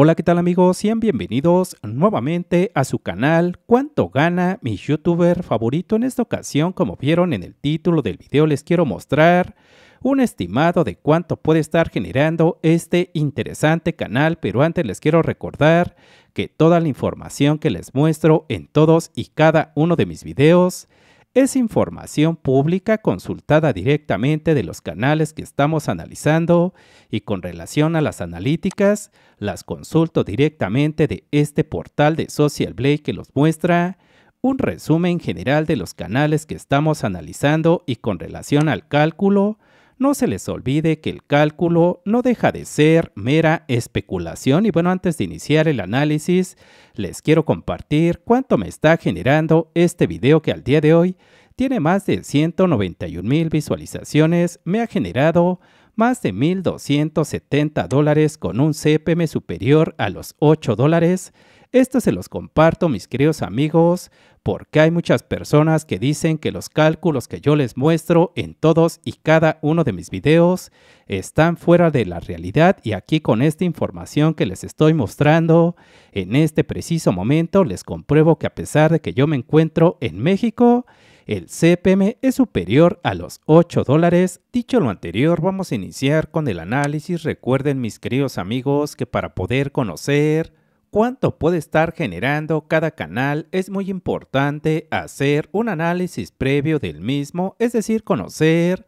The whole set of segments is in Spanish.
Hola, ¿qué tal amigos? Sean bienvenidos nuevamente a su canal ¿Cuánto gana mi youtuber favorito? En esta ocasión, como vieron en el título del video, les quiero mostrar un estimado de cuánto puede estar generando este interesante canal, pero antes les quiero recordar que toda la información que les muestro en todos y cada uno de mis videos es información pública consultada directamente de los canales que estamos analizando y con relación a las analíticas, las consulto directamente de este portal de Social Blade que los muestra un resumen general de los canales que estamos analizando y con relación al cálculo, no se les olvide que el cálculo no deja de ser mera especulación y bueno, antes de iniciar el análisis, les quiero compartir cuánto me está generando este video que al día de hoy tiene más de 191 mil visualizaciones, me ha generado más de 1.270 dólares con un CPM superior a los 8 dólares esto se los comparto, mis queridos amigos, porque hay muchas personas que dicen que los cálculos que yo les muestro en todos y cada uno de mis videos están fuera de la realidad y aquí con esta información que les estoy mostrando en este preciso momento les compruebo que a pesar de que yo me encuentro en México, el CPM es superior a los 8 dólares. Dicho lo anterior, vamos a iniciar con el análisis. Recuerden mis queridos amigos que para poder conocer cuánto puede estar generando cada canal, es muy importante hacer un análisis previo del mismo, es decir, conocer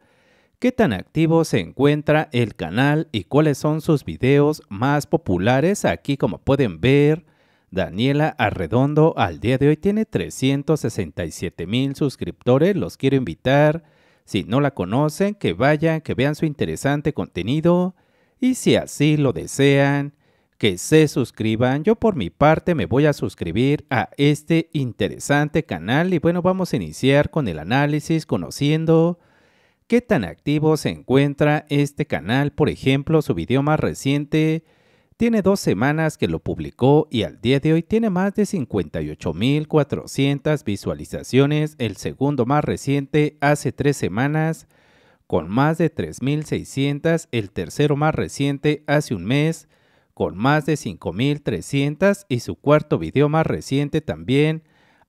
qué tan activo se encuentra el canal y cuáles son sus videos más populares. Aquí como pueden ver, Daniela Arredondo al día de hoy tiene 367 mil suscriptores, los quiero invitar. Si no la conocen, que vayan, que vean su interesante contenido y si así lo desean, que se suscriban. Yo por mi parte me voy a suscribir a este interesante canal y bueno, vamos a iniciar con el análisis conociendo qué tan activo se encuentra este canal. Por ejemplo, su video más reciente tiene dos semanas que lo publicó y al día de hoy tiene más de 58.400 visualizaciones. El segundo más reciente hace tres semanas con más de 3.600. El tercero más reciente hace un mes con más de 5.300 y su cuarto video más reciente también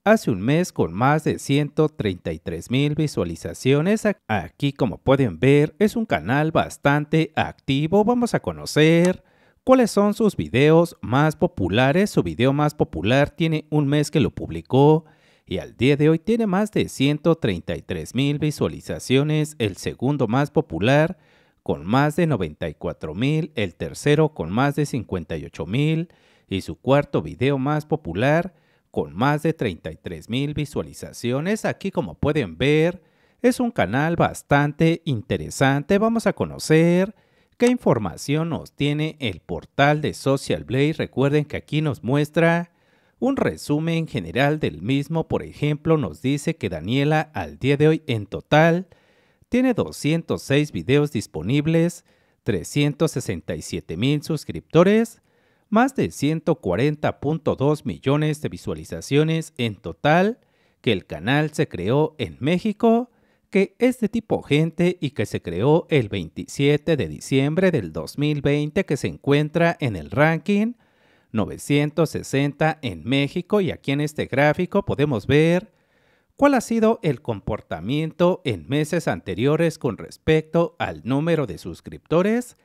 hace un mes con más de 133.000 visualizaciones. Aquí como pueden ver es un canal bastante activo. Vamos a conocer cuáles son sus videos más populares. Su video más popular tiene un mes que lo publicó y al día de hoy tiene más de 133 mil visualizaciones. El segundo más popular con más de 94 mil, el tercero con más de 58 mil y su cuarto video más popular con más de 33,000 mil visualizaciones. Aquí como pueden ver es un canal bastante interesante. Vamos a conocer qué información nos tiene el portal de Social Blade. Recuerden que aquí nos muestra un resumen general del mismo. Por ejemplo, nos dice que Daniela al día de hoy en total tiene 206 videos disponibles, 367 mil suscriptores, más de 140.2 millones de visualizaciones en total, que el canal se creó en México, que es de tipo gente y que se creó el 27 de diciembre del 2020 que se encuentra en el ranking 960 en México y aquí en este gráfico podemos ver ¿Cuál ha sido el comportamiento en meses anteriores con respecto al número de suscriptores?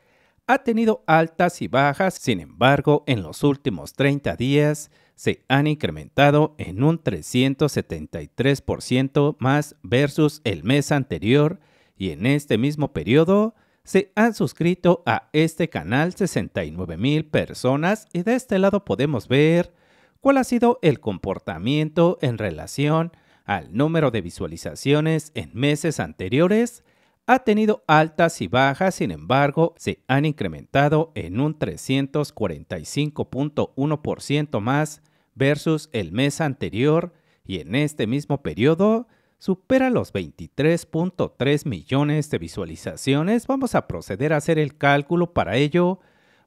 Ha tenido altas y bajas, sin embargo, en los últimos 30 días se han incrementado en un 373% más versus el mes anterior y en este mismo periodo se han suscrito a este canal 69 mil personas y de este lado podemos ver cuál ha sido el comportamiento en relación a al número de visualizaciones en meses anteriores, ha tenido altas y bajas, sin embargo, se han incrementado en un 345.1% más versus el mes anterior y en este mismo periodo supera los 23.3 millones de visualizaciones. Vamos a proceder a hacer el cálculo para ello.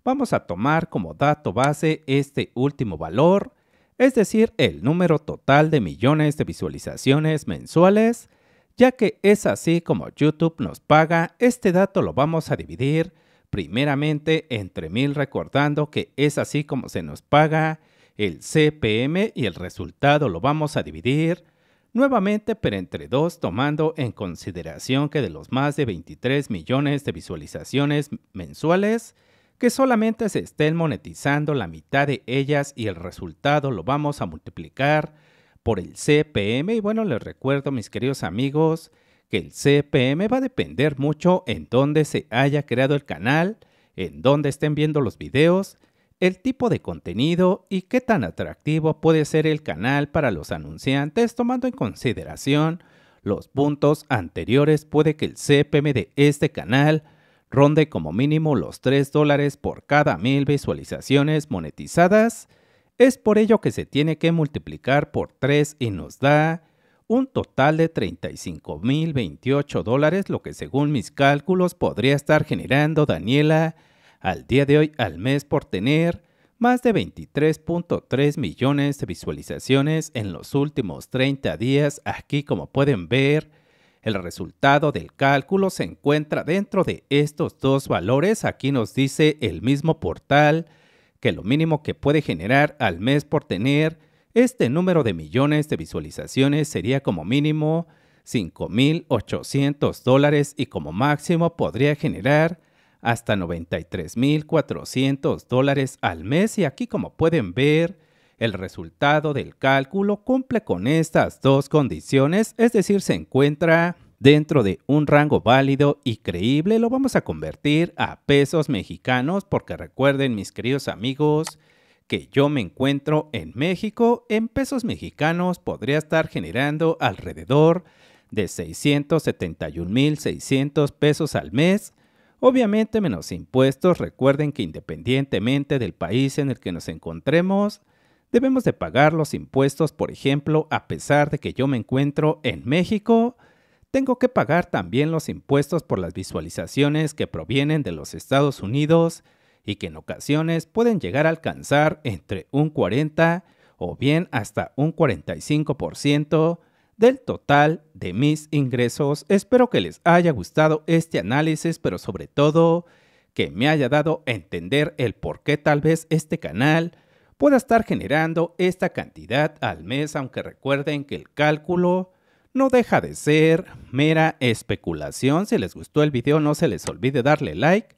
Vamos a tomar como dato base este último valor es decir, el número total de millones de visualizaciones mensuales, ya que es así como YouTube nos paga, este dato lo vamos a dividir primeramente entre mil recordando que es así como se nos paga el CPM y el resultado lo vamos a dividir nuevamente pero entre dos tomando en consideración que de los más de 23 millones de visualizaciones mensuales, que solamente se estén monetizando la mitad de ellas y el resultado lo vamos a multiplicar por el CPM. Y bueno, les recuerdo, mis queridos amigos, que el CPM va a depender mucho en dónde se haya creado el canal, en dónde estén viendo los videos, el tipo de contenido y qué tan atractivo puede ser el canal para los anunciantes, tomando en consideración los puntos anteriores, puede que el CPM de este canal ronde como mínimo los 3 dólares por cada mil visualizaciones monetizadas. Es por ello que se tiene que multiplicar por 3 y nos da un total de 35.028 dólares, lo que según mis cálculos podría estar generando Daniela al día de hoy al mes por tener más de 23.3 millones de visualizaciones en los últimos 30 días. Aquí como pueden ver, el resultado del cálculo se encuentra dentro de estos dos valores. Aquí nos dice el mismo portal que lo mínimo que puede generar al mes por tener este número de millones de visualizaciones sería como mínimo 5.800 dólares y como máximo podría generar hasta 93.400 dólares al mes. Y aquí como pueden ver, el resultado del cálculo cumple con estas dos condiciones, es decir, se encuentra dentro de un rango válido y creíble, lo vamos a convertir a pesos mexicanos porque recuerden mis queridos amigos que yo me encuentro en México, en pesos mexicanos podría estar generando alrededor de 671.600 pesos al mes, obviamente menos impuestos, recuerden que independientemente del país en el que nos encontremos, Debemos de pagar los impuestos, por ejemplo, a pesar de que yo me encuentro en México, tengo que pagar también los impuestos por las visualizaciones que provienen de los Estados Unidos y que en ocasiones pueden llegar a alcanzar entre un 40 o bien hasta un 45% del total de mis ingresos. Espero que les haya gustado este análisis, pero sobre todo que me haya dado a entender el por qué tal vez este canal pueda estar generando esta cantidad al mes, aunque recuerden que el cálculo no deja de ser mera especulación. Si les gustó el video, no se les olvide darle like.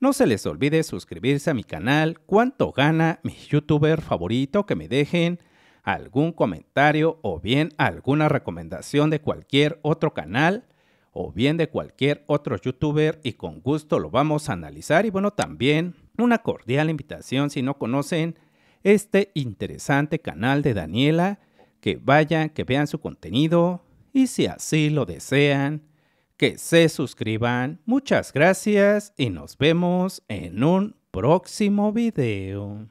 No se les olvide suscribirse a mi canal. ¿Cuánto gana mi youtuber favorito? Que me dejen algún comentario o bien alguna recomendación de cualquier otro canal o bien de cualquier otro youtuber y con gusto lo vamos a analizar. Y bueno, también una cordial invitación si no conocen este interesante canal de Daniela, que vayan, que vean su contenido y si así lo desean, que se suscriban. Muchas gracias y nos vemos en un próximo video.